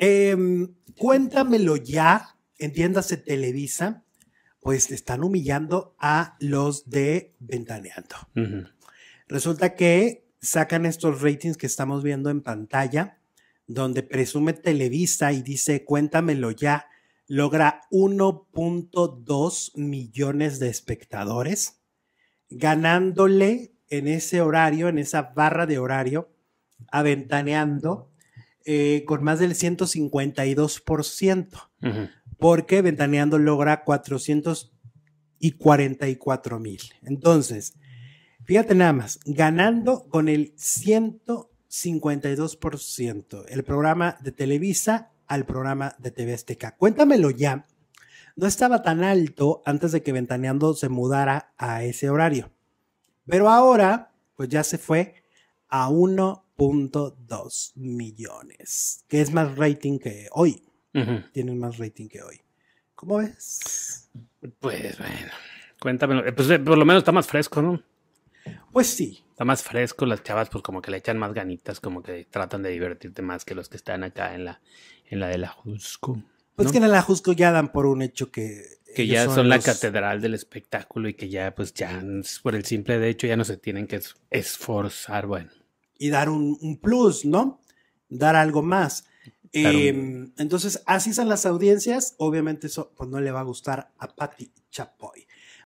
Em, cuéntamelo ya, entiéndase Televisa, pues están humillando a los de Ventaneando. Resulta que sacan estos ratings que estamos viendo en pantalla, donde presume Televisa y dice, cuéntamelo ya, logra 1.2 millones de espectadores, ganándole en ese horario, en esa barra de horario, aventaneando eh, con más del 152%, porque Ventaneando logra 444 mil. Entonces, fíjate nada más, ganando con el 152%, el programa de Televisa al programa de TVSTK. Cuéntamelo ya. No estaba tan alto antes de que Ventaneando se mudara a ese horario. Pero ahora, pues ya se fue a uno .2 millones, que es más rating que hoy. Tienen más rating que hoy. ¿Cómo ves? Pues bueno, cuéntamelo. Eh, pues, eh, por lo menos está más fresco, ¿no? Pues sí. Está más fresco, las chavas pues como que le echan más ganitas, como que tratan de divertirte más que los que están acá en la, en la de la Jusco. Pues que en la Jusco ya dan por un hecho que... Que ya son, la catedral del espectáculo y que ya pues ya por el simple de hecho ya no se tienen que esforzar, bueno y dar un, plus, ¿no? Dar algo más. Em, entonces, así son las audiencias. Obviamente, eso pues, no le va a gustar a Patti Chapoy.